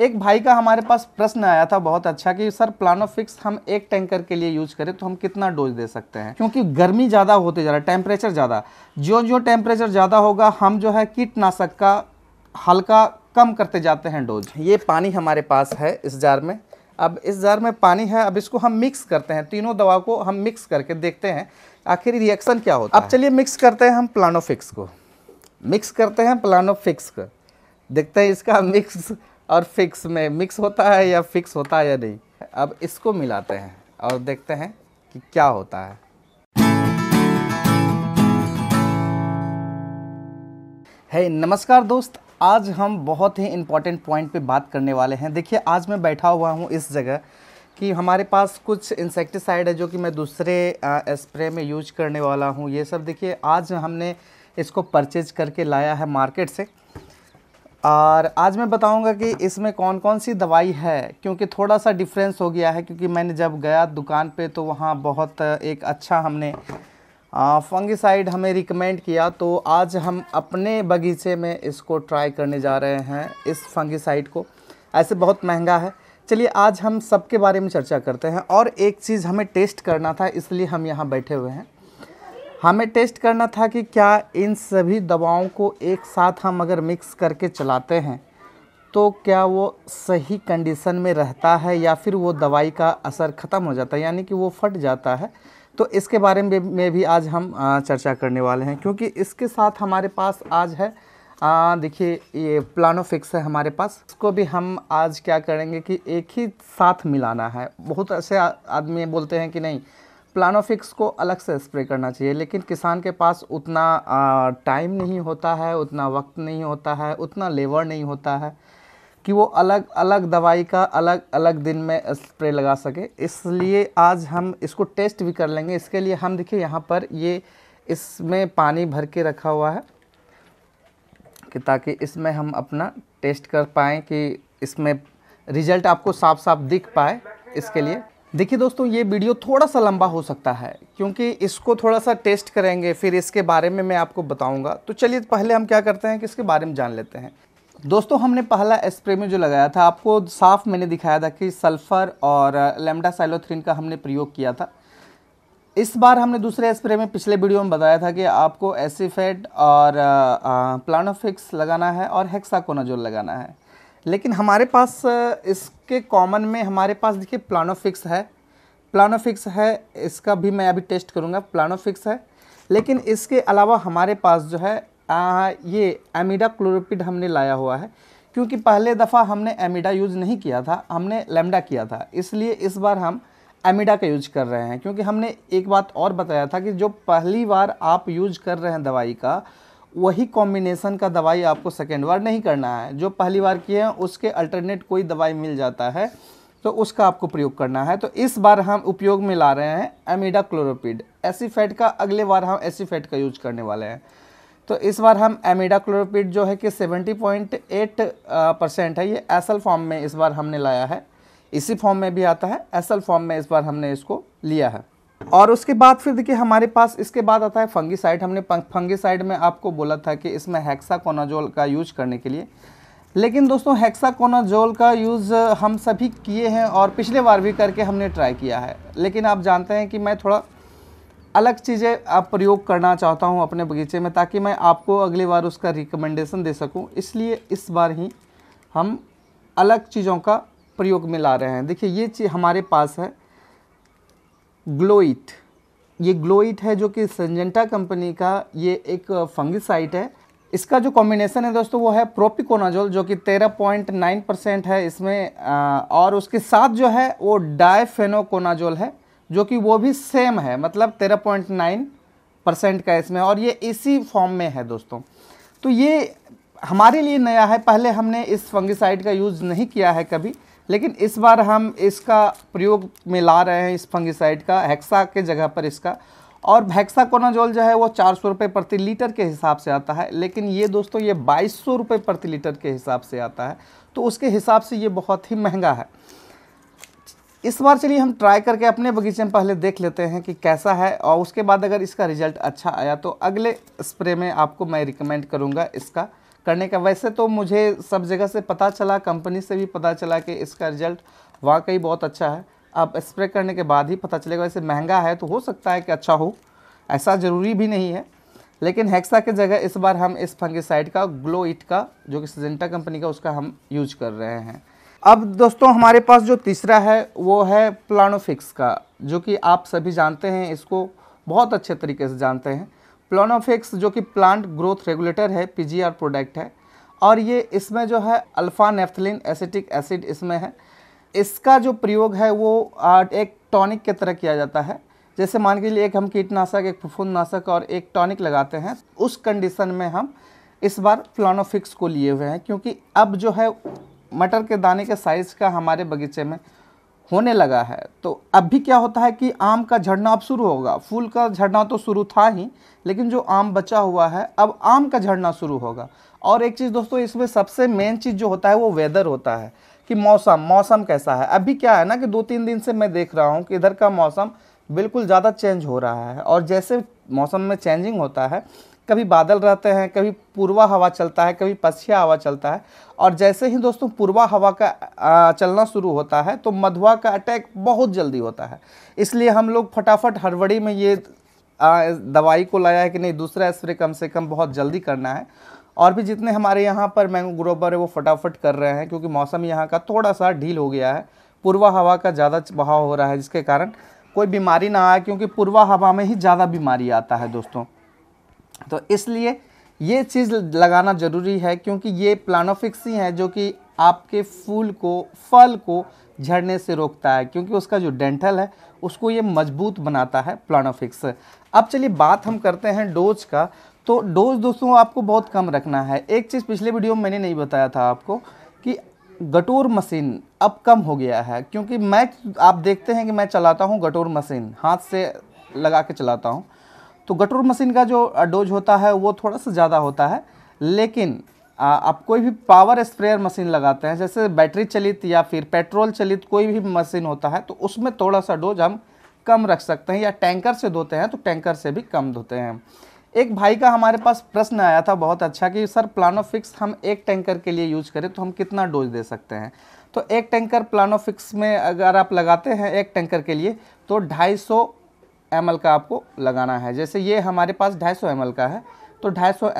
एक भाई का हमारे पास प्रश्न आया था बहुत अच्छा कि सर प्लानोफिक्स हम एक टैंकर के लिए यूज करें तो हम कितना डोज दे सकते हैं क्योंकि गर्मी ज़्यादा होते जा रहा है टेम्परेचर ज़्यादा जो जो टेम्परेचर ज़्यादा होगा हम जो है कीटनाशक का हल्का कम करते जाते हैं डोज ये पानी हमारे पास है इस जार में अब इस जार में पानी है अब इसको हम मिक्स करते हैं तीनों दवा को हम मिक्स करके देखते हैं आखिर रिएक्शन क्या होता है अब चलिए मिक्स करते हैं हम प्लानोफिक्स को मिक्स करते हैं प्लानोफिक्स को देखते हैं इसका मिक्स और फिक्स में मिक्स होता है या फिक्स होता है या नहीं अब इसको मिलाते हैं और देखते हैं कि क्या होता है हे hey, नमस्कार दोस्त आज हम बहुत ही इम्पॉर्टेंट पॉइंट पे बात करने वाले हैं देखिए आज मैं बैठा हुआ हूँ इस जगह कि हमारे पास कुछ इंसेक्टिसाइड है जो कि मैं दूसरे स्प्रे में यूज करने वाला हूँ ये सब देखिए आज हमने इसको परचेज करके लाया है मार्केट से और आज मैं बताऊंगा कि इसमें कौन कौन सी दवाई है क्योंकि थोड़ा सा डिफरेंस हो गया है क्योंकि मैंने जब गया दुकान पे तो वहाँ बहुत एक अच्छा हमने फंगिसाइड हमें रिकमेंड किया तो आज हम अपने बगीचे में इसको ट्राई करने जा रहे हैं इस फंगिसाइड को ऐसे बहुत महंगा है चलिए आज हम सब के बारे में चर्चा करते हैं और एक चीज़ हमें टेस्ट करना था इसलिए हम यहाँ बैठे हुए हैं हमें टेस्ट करना था कि क्या इन सभी दवाओं को एक साथ हम अगर मिक्स करके चलाते हैं तो क्या वो सही कंडीशन में रहता है या फिर वो दवाई का असर ख़त्म हो जाता है यानी कि वो फट जाता है तो इसके बारे में में भी आज हम चर्चा करने वाले हैं क्योंकि इसके साथ हमारे पास आज है देखिए ये प्लानोफिक्स है हमारे पास इसको भी हम आज क्या करेंगे कि एक ही साथ मिलाना है बहुत ऐसे आदमी बोलते हैं कि नहीं प्लानोफिक्स को अलग से स्प्रे करना चाहिए लेकिन किसान के पास उतना टाइम नहीं होता है उतना वक्त नहीं होता है उतना लेबर नहीं होता है कि वो अलग अलग दवाई का अलग अलग दिन में स्प्रे लगा सके इसलिए आज हम इसको टेस्ट भी कर लेंगे इसके लिए हम देखिए यहाँ पर ये इसमें पानी भर के रखा हुआ है कि ताकि इसमें हम अपना टेस्ट कर पाएँ कि इसमें रिज़ल्ट आपको साफ साफ दिख पाए इसके लिए देखिए दोस्तों ये वीडियो थोड़ा सा लंबा हो सकता है क्योंकि इसको थोड़ा सा टेस्ट करेंगे फिर इसके बारे में मैं आपको बताऊंगा तो चलिए पहले हम क्या करते हैं कि इसके बारे में जान लेते हैं दोस्तों हमने पहला स्प्रे में जो लगाया था आपको साफ मैंने दिखाया था कि सल्फ़र और लेमडा साइलोथ्रीन का हमने प्रयोग किया था इस बार हमने दूसरे स्प्रे में पिछले वीडियो में बताया था कि आपको एसीफेड और प्लानोफिक्स लगाना है और हेक्साकोनाजोल लगाना है लेकिन हमारे पास इसके कॉमन में हमारे पास देखिए प्लानोफिक्स है प्लानोफिक्स है इसका भी मैं अभी टेस्ट करूँगा प्लानोफिक्स है लेकिन इसके अलावा हमारे पास जो है आ, ये एमिडा क्लोरोपिड हमने लाया हुआ है क्योंकि पहले दफ़ा हमने एमिडा यूज़ नहीं किया था हमने लेमडा किया था इसलिए इस बार हम एमिडा का यूज कर रहे हैं क्योंकि हमने एक बात और बताया था कि जो पहली बार आप यूज कर रहे हैं दवाई का वही कॉम्बिनेशन का दवाई आपको सेकेंड बार नहीं करना है जो पहली बार किए हैं उसके अल्टरनेट कोई दवाई मिल जाता है तो उसका आपको प्रयोग करना है तो इस बार हम उपयोग में ला रहे हैं एमिडा क्लोरोपिड एसीफेट का अगले बार हम एसीफेट का यूज करने वाले हैं तो इस बार हम एमिडा क्लोरोपिड जो है कि 70.8 परसेंट है ये एसल फॉर्म में इस बार हमने लाया है इसी फॉर्म में भी आता है एसल फॉर्म में इस बार हमने इसको लिया है और उसके बाद फिर देखिए हमारे पास इसके बाद आता है फंगीसाइड हमने फंगीसाइड में आपको बोला था कि इसमें हेक्साकोनाजोल का यूज करने के लिए लेकिन दोस्तों हेक्साकोनाजोल का यूज़ हम सभी किए हैं और पिछले बार भी करके हमने ट्राई किया है लेकिन आप जानते हैं कि मैं थोड़ा अलग चीज़ें आप प्रयोग करना चाहता हूं अपने बगीचे में ताकि मैं आपको अगली बार उसका रिकमेंडेशन दे सकूं इसलिए इस बार ही हम अलग चीज़ों का प्रयोग में ला रहे हैं देखिए ये चीज़ हमारे पास है ग्लोइट ये ग्लोइट है जो कि सेंजेंटा कंपनी का ये एक फंगिसाइट है इसका जो कॉम्बिनेशन है दोस्तों वो है प्रोपिकोनाजोल जो कि 13.9 परसेंट है इसमें आ, और उसके साथ जो है वो डायफेनोकोनाजोल है जो कि वो भी सेम है मतलब 13.9 परसेंट का इसमें और ये इसी फॉर्म में है दोस्तों तो ये हमारे लिए नया है पहले हमने इस फंगिसाइड का यूज़ नहीं किया है कभी लेकिन इस बार हम इसका प्रयोग में ला रहे हैं इस फंगिसाइड का हेक्सा के जगह पर इसका और हेक्साकोनाजोल जो है वो चार सौ रुपये प्रति लीटर के हिसाब से आता है लेकिन ये दोस्तों ये बाईस सौ रुपये प्रति लीटर के हिसाब से आता है तो उसके हिसाब से ये बहुत ही महंगा है इस बार चलिए हम ट्राई करके अपने बगीचे में पहले देख लेते हैं कि कैसा है और उसके बाद अगर इसका रिजल्ट अच्छा आया तो अगले स्प्रे में आपको मैं रिकमेंड करूँगा इसका करने का वैसे तो मुझे सब जगह से पता चला कंपनी से भी पता चला कि इसका रिज़ल्ट वाकई बहुत अच्छा है अब स्प्रे करने के बाद ही पता चलेगा वैसे महंगा है तो हो सकता है कि अच्छा हो ऐसा ज़रूरी भी नहीं है लेकिन हेक्सा के जगह इस बार हम इस फंगिसाइड का ग्लो इट का जो कि सजेंटा कंपनी का उसका हम यूज कर रहे हैं अब दोस्तों हमारे पास जो तीसरा है वो है प्लानोफिक्स का जो कि आप सभी जानते हैं इसको बहुत अच्छे तरीके से जानते हैं प्लोनोफिक्स जो कि प्लांट ग्रोथ रेगुलेटर है पीजीआर प्रोडक्ट है और ये इसमें जो है अल्फा नेफ्थलिन एसिटिक एसिड इसमें है इसका जो प्रयोग है वो एक टॉनिक के तरह किया जाता है जैसे मान के लिए एक हम कीटनाशक एक नाशक और एक टॉनिक लगाते हैं उस कंडीशन में हम इस बार प्लानोफिक्स को लिए हुए हैं क्योंकि अब जो है मटर के दाने के साइज़ का हमारे बगीचे में होने लगा है तो अब भी क्या होता है कि आम का झड़ना अब शुरू होगा फूल का झड़ना तो शुरू था ही लेकिन जो आम बचा हुआ है अब आम का झड़ना शुरू होगा और एक चीज़ दोस्तों इसमें सबसे मेन चीज़ जो होता है वो वेदर होता है कि मौसम मौसम कैसा है अभी क्या है ना कि दो तीन दिन से मैं देख रहा हूँ कि इधर का मौसम बिल्कुल ज़्यादा चेंज हो रहा है और जैसे मौसम में चेंजिंग होता है कभी बादल रहते हैं कभी पूर्वा हवा चलता है कभी पश्चिया हवा चलता है और जैसे ही दोस्तों पूर्वा हवा का चलना शुरू होता है तो मधुआ का अटैक बहुत जल्दी होता है इसलिए हम लोग फटाफट हड़बड़ी में ये दवाई को लाया है कि नहीं दूसरा स्प्रे कम से कम बहुत जल्दी करना है और भी जितने हमारे यहाँ पर मैंगो ग्रोवर है वो फटाफट कर रहे हैं क्योंकि मौसम यहाँ का थोड़ा सा ढील हो गया है पूर्वा हवा का ज़्यादा बहाव हो रहा है जिसके कारण कोई बीमारी ना आए क्योंकि पूर्वा हवा में ही ज़्यादा बीमारी आता है दोस्तों तो इसलिए ये चीज़ लगाना ज़रूरी है क्योंकि ये प्लानोफिक्स ही है जो कि आपके फूल को फल को झड़ने से रोकता है क्योंकि उसका जो डेंटल है उसको ये मजबूत बनाता है प्लानोफिक्स अब चलिए बात हम करते हैं डोज का तो डोज दोस्तों आपको बहुत कम रखना है एक चीज़ पिछले वीडियो में मैंने नहीं बताया था आपको कि गटोर मशीन अब कम हो गया है क्योंकि मैं आप देखते हैं कि मैं चलाता हूँ गटोर मशीन हाथ से लगा के चलाता हूँ तो गटूर मशीन का जो डोज होता है वो थोड़ा सा ज़्यादा होता है लेकिन आप कोई भी पावर स्प्रेयर मशीन लगाते हैं जैसे बैटरी चलित या फिर पेट्रोल चलित कोई भी मशीन होता है तो उसमें थोड़ा सा डोज हम कम रख सकते हैं या टैंकर से धोते हैं तो टैंकर से भी कम धोते हैं एक भाई का हमारे पास प्रश्न आया था बहुत अच्छा कि सर प्लानोफिक्स हम एक टैंकर के लिए यूज करें तो हम कितना डोज दे सकते हैं तो एक टैंकर प्लानोफिक्स में अगर आप लगाते हैं एक टैंकर के लिए तो ढाई एम का आपको लगाना है जैसे ये हमारे पास ढाई सौ का है तो ढाई सौ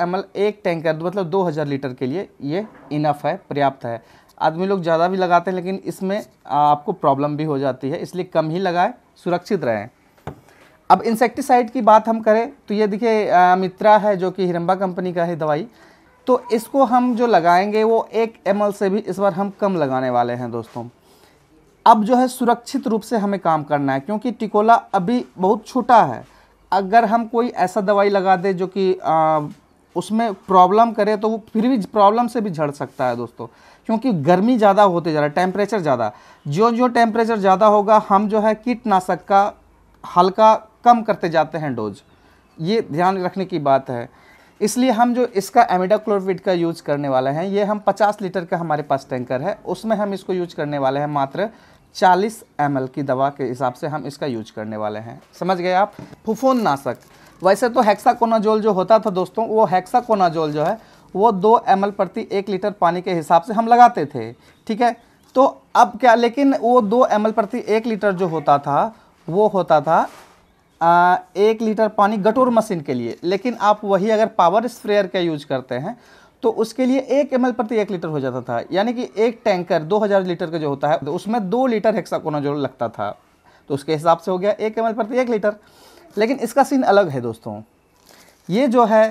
एक टैंकर मतलब 2000 लीटर के लिए ये इनफ है पर्याप्त है आदमी लोग ज़्यादा भी लगाते हैं लेकिन इसमें आपको प्रॉब्लम भी हो जाती है इसलिए कम ही लगाएं सुरक्षित रहें अब इंसेक्टिसाइड की बात हम करें तो ये देखिए मित्रा है जो कि हिरम्बा कंपनी का है दवाई तो इसको हम जो लगाएंगे वो एक एम से भी इस बार हम कम लगाने वाले हैं दोस्तों अब जो है सुरक्षित रूप से हमें काम करना है क्योंकि टिकोला अभी बहुत छोटा है अगर हम कोई ऐसा दवाई लगा दें जो कि उसमें प्रॉब्लम करे तो वो फिर भी प्रॉब्लम से भी झड़ सकता है दोस्तों क्योंकि गर्मी ज़्यादा होते जा रहा है टेम्परेचर ज़्यादा जो जो टेम्परेचर ज़्यादा होगा हम जो है कीटनाशक का हल्का कम करते जाते हैं डोज ये ध्यान रखने की बात है इसलिए हम जो इसका एमिडाक्लोरविड का यूज करने वाले हैं ये हम 50 लीटर का हमारे पास टैंकर है उसमें हम इसको यूज करने वाले हैं मात्र 40 एम की दवा के हिसाब से हम इसका यूज करने वाले हैं समझ गए आप फुफोन नाशक वैसे तो हेक्साकोनाजोल जो होता था दोस्तों वो हेक्साकोनाजोल जो है वो दो एम प्रति एक लीटर पानी के हिसाब से हम लगाते थे ठीक है तो अब क्या लेकिन वो दो एम प्रति एक लीटर जो होता था वो होता था आ, एक लीटर पानी गटोर मशीन के लिए लेकिन आप वही अगर पावर स्प्रेयर का यूज करते हैं तो उसके लिए एक एम प्रति एक लीटर हो जाता था यानी कि एक टैंकर 2000 लीटर का जो होता है तो उसमें दो लीटर कोना जो लगता था तो उसके हिसाब से हो गया एक एम प्रति एक लीटर लेकिन इसका सीन अलग है दोस्तों ये जो है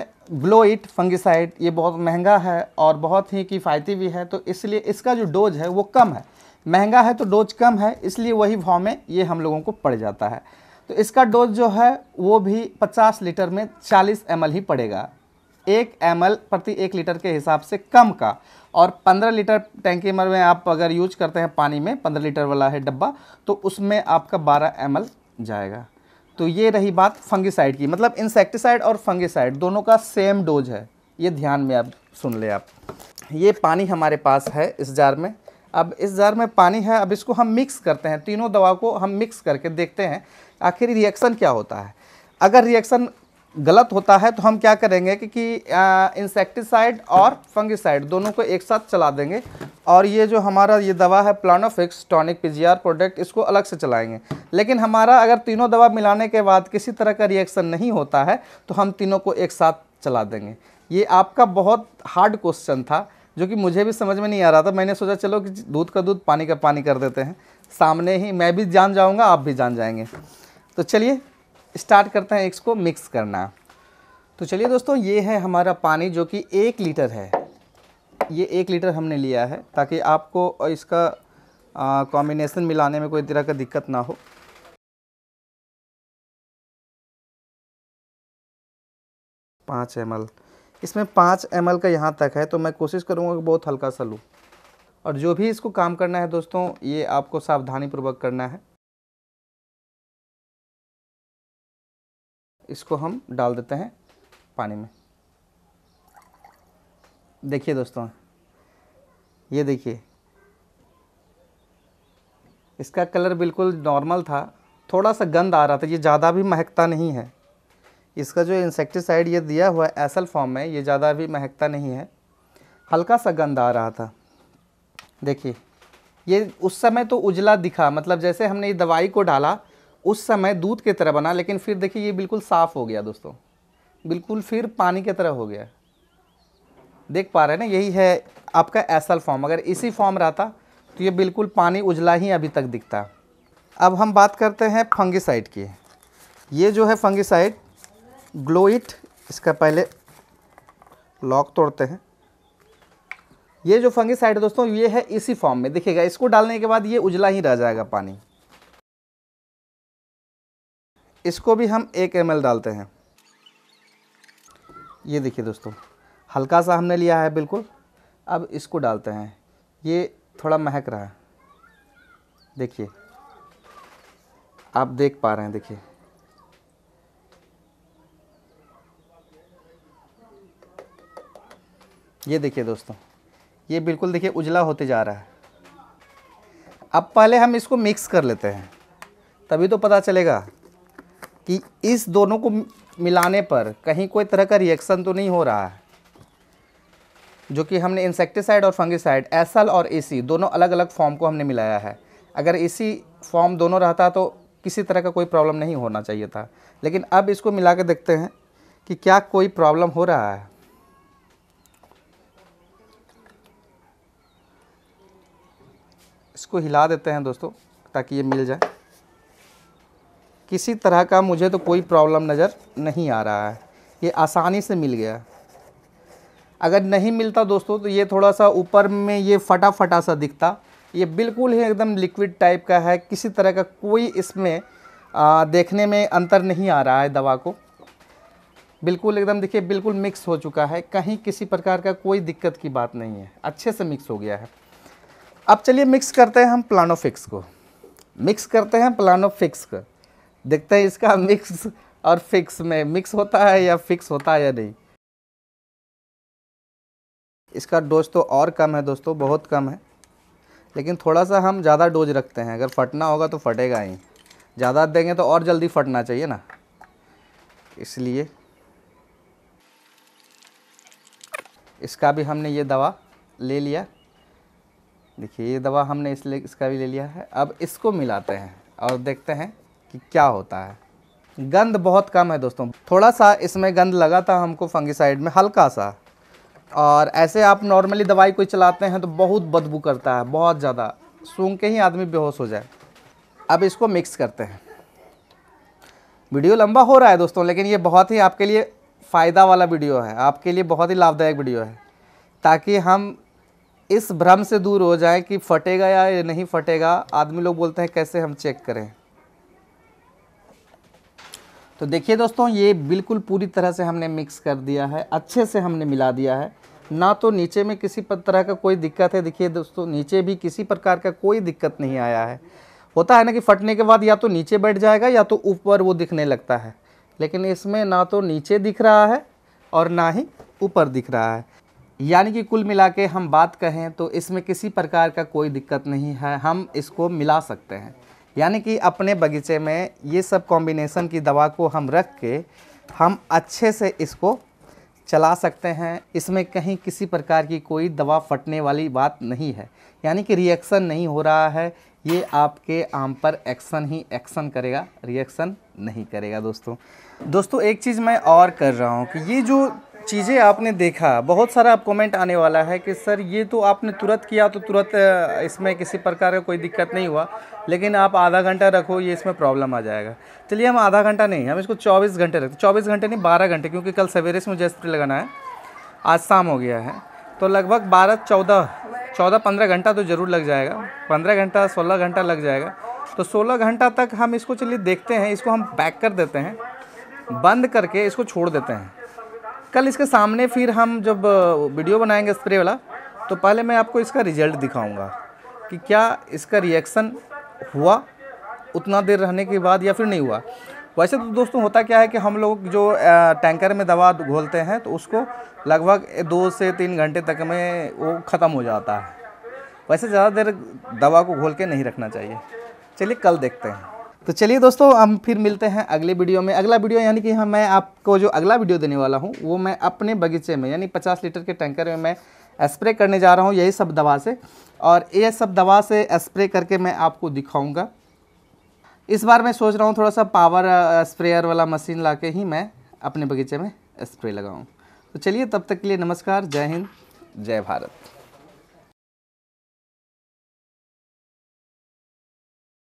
ग्लोइट फंगिसाइड ये बहुत महंगा है और बहुत ही किफ़ायती भी है तो इसलिए इसका जो डोज है वो कम है महंगा है तो डोज कम है इसलिए वही भाव में ये हम लोगों को पड़ जाता है तो इसका डोज जो है वो भी 50 लीटर में 40 एम ही पड़ेगा एक एम प्रति एक लीटर के हिसाब से कम का और 15 लीटर टैंकी में आप अगर यूज करते हैं पानी में 15 लीटर वाला है डब्बा तो उसमें आपका 12 एम जाएगा तो ये रही बात फंगिसाइड की मतलब इंसेक्टिसाइड और फंगिसाइड दोनों का सेम डोज है ये ध्यान में आप सुन ले आप ये पानी हमारे पास है इस जार में अब इस जार में पानी है अब इसको हम मिक्स करते हैं तीनों दवा को हम मिक्स करके देखते हैं आखिर रिएक्शन क्या होता है अगर रिएक्शन गलत होता है तो हम क्या करेंगे कि, कि इंसेक्टिसाइड और फंगिसाइड दोनों को एक साथ चला देंगे और ये जो हमारा ये दवा है प्लानोफिक्स टॉनिक पीजीआर प्रोडक्ट इसको अलग से चलाएंगे लेकिन हमारा अगर तीनों दवा मिलाने के बाद किसी तरह का रिएक्शन नहीं होता है तो हम तीनों को एक साथ चला देंगे ये आपका बहुत हार्ड क्वेश्चन था जो कि मुझे भी समझ में नहीं आ रहा था मैंने सोचा चलो कि दूध का दूध पानी का पानी कर देते हैं सामने ही मैं भी जान जाऊँगा आप भी जान जाएंगे तो चलिए स्टार्ट करते हैं इसको मिक्स करना तो चलिए दोस्तों ये है हमारा पानी जो कि एक लीटर है ये एक लीटर हमने लिया है ताकि आपको और इसका कॉम्बिनेसन मिलाने में कोई तरह का दिक्कत ना हो पाँच एम इसमें पाँच एम का यहाँ तक है तो मैं कोशिश करूँगा कि बहुत हल्का सा लूँ और जो भी इसको काम करना है दोस्तों ये आपको सावधानीपूर्वक करना है इसको हम डाल देते हैं पानी में देखिए दोस्तों ये देखिए इसका कलर बिल्कुल नॉर्मल था थोड़ा सा गंद आ रहा था ये ज़्यादा भी महकता नहीं है इसका जो इंसेक्टिसाइड ये दिया हुआ है एसल फॉर्म में ये ज़्यादा भी महकता नहीं है हल्का सा गंद आ रहा था देखिए ये उस समय तो उजला दिखा मतलब जैसे हमने ये दवाई को डाला उस समय दूध की तरह बना लेकिन फिर देखिए ये बिल्कुल साफ़ हो गया दोस्तों बिल्कुल फिर पानी की तरह हो गया देख पा रहे हैं ना यही है आपका एसल फॉर्म अगर इसी फॉर्म रहता तो ये बिल्कुल पानी उजला ही अभी तक दिखता अब हम बात करते हैं फंगिसाइड की ये जो है फंगिसाइड ग्लोइट इसका पहले लॉक तोड़ते हैं ये जो फंगिसाइड है दोस्तों ये है इसी फॉर्म में देखिएगा इसको डालने के बाद ये उजला ही रह जाएगा पानी इसको भी हम एक एम डालते हैं ये देखिए दोस्तों हल्का सा हमने लिया है बिल्कुल अब इसको डालते हैं ये थोड़ा महक रहा है देखिए आप देख पा रहे हैं देखिए ये देखिए दोस्तों ये बिल्कुल देखिए उजला होते जा रहा है अब पहले हम इसको मिक्स कर लेते हैं तभी तो पता चलेगा कि इस दोनों को मिलाने पर कहीं कोई तरह का रिएक्शन तो नहीं हो रहा है जो कि हमने इंसेक्टिसाइड और फंगिसाइड एसल और एसी दोनों अलग अलग फॉर्म को हमने मिलाया है अगर इसी फॉर्म दोनों रहता तो किसी तरह का कोई प्रॉब्लम नहीं होना चाहिए था लेकिन अब इसको मिला के देखते हैं कि क्या कोई प्रॉब्लम हो रहा है इसको हिला देते हैं दोस्तों ताकि ये मिल जाए किसी तरह का मुझे तो कोई प्रॉब्लम नज़र नहीं आ रहा है ये आसानी से मिल गया अगर नहीं मिलता दोस्तों तो ये थोड़ा सा ऊपर में ये फटा फटा सा दिखता ये बिल्कुल ही एकदम लिक्विड टाइप का है किसी तरह का कोई इसमें आ, देखने में अंतर नहीं आ रहा है दवा को बिल्कुल एकदम देखिए बिल्कुल मिक्स हो चुका है कहीं किसी प्रकार का कोई दिक्कत की बात नहीं है अच्छे से मिक्स हो गया है अब चलिए मिक्स करते हैं हम प्लानोफिक्स को मिक्स करते हैं प्लानोफिक्स का देखते हैं इसका मिक्स और फिक्स में मिक्स होता है या फिक्स होता है या नहीं इसका डोज तो और कम है दोस्तों बहुत कम है लेकिन थोड़ा सा हम ज़्यादा डोज रखते हैं अगर फटना होगा तो फटेगा ही ज़्यादा देंगे तो और जल्दी फटना चाहिए ना इसलिए इसका भी हमने ये दवा ले लिया देखिए ये दवा हमने इसलिए इसका भी ले लिया है अब इसको मिलाते हैं और देखते हैं कि क्या होता है गंद बहुत कम है दोस्तों थोड़ा सा इसमें गंद लगा था हमको फंगिसाइड में हल्का सा और ऐसे आप नॉर्मली दवाई कोई चलाते हैं तो बहुत बदबू करता है बहुत ज़्यादा सूंघ के ही आदमी बेहोश हो जाए अब इसको मिक्स करते हैं वीडियो लंबा हो रहा है दोस्तों लेकिन ये बहुत ही आपके लिए फ़ायदा वाला वीडियो है आपके लिए बहुत ही लाभदायक वीडियो है ताकि हम इस भ्रम से दूर हो जाए कि फटेगा या नहीं फटेगा आदमी लोग बोलते हैं कैसे हम चेक करें तो देखिए दोस्तों ये बिल्कुल पूरी तरह से हमने मिक्स कर दिया है अच्छे से हमने मिला दिया है ना तो नीचे में किसी तरह का कोई दिक्कत है देखिए दोस्तों नीचे भी किसी प्रकार का कोई दिक्कत नहीं आया है होता है ना कि फटने के बाद या तो नीचे बैठ जाएगा या तो ऊपर वो दिखने लगता है लेकिन इसमें ना तो नीचे दिख रहा है और ना ही ऊपर दिख रहा है यानी कि कुल मिला के हम बात कहें तो इसमें किसी प्रकार का कोई दिक्कत नहीं है हम इसको मिला सकते हैं यानी कि अपने बगीचे में ये सब कॉम्बिनेसन की दवा को हम रख के हम अच्छे से इसको चला सकते हैं इसमें कहीं किसी प्रकार की कोई दवा फटने वाली बात नहीं है यानी कि रिएक्शन नहीं हो रहा है ये आपके आम पर एक्शन ही एक्शन करेगा रिएक्शन नहीं करेगा दोस्तों दोस्तों एक चीज़ मैं और कर रहा हूँ कि ये जो चीज़ें आपने देखा बहुत सारा आप कमेंट आने वाला है कि सर ये तो आपने तुरंत किया तो तुरंत इसमें किसी प्रकार का कोई दिक्कत नहीं हुआ लेकिन आप आधा घंटा रखो ये इसमें प्रॉब्लम आ जाएगा चलिए हम आधा घंटा नहीं हम इसको 24 घंटे रखते 24 घंटे नहीं 12 घंटे क्योंकि कल सवेरे से मुझे स्प्रे लगाना है आज शाम हो गया है तो लगभग बारह चौदह चौदह पंद्रह घंटा तो ज़रूर लग जाएगा पंद्रह घंटा सोलह घंटा लग जाएगा तो सोलह घंटा तक हम इसको चलिए देखते हैं इसको हम पैक कर देते हैं बंद करके इसको छोड़ देते हैं कल इसके सामने फिर हम जब वीडियो बनाएंगे स्प्रे वाला तो पहले मैं आपको इसका रिजल्ट दिखाऊंगा कि क्या इसका रिएक्शन हुआ उतना देर रहने के बाद या फिर नहीं हुआ वैसे तो दोस्तों होता क्या है कि हम लोग जो टैंकर में दवा घोलते हैं तो उसको लगभग दो से तीन घंटे तक में वो ख़त्म हो जाता है वैसे ज़्यादा देर दवा को घोल के नहीं रखना चाहिए चलिए कल देखते हैं तो चलिए दोस्तों हम फिर मिलते हैं अगले वीडियो में अगला वीडियो यानी कि हम मैं आपको जो अगला वीडियो देने वाला हूँ वो मैं अपने बगीचे में यानी पचास लीटर के टैंकर में मैं स्प्रे करने जा रहा हूँ यही सब दवा से और ये सब दवा से स्प्रे करके मैं आपको दिखाऊँगा इस बार मैं सोच रहा हूँ थोड़ा सा पावर स्प्रेयर वाला मशीन ला के ही मैं अपने बगीचे में स्प्रे लगाऊँ तो चलिए तब तक के लिए नमस्कार जय हिंद जय भारत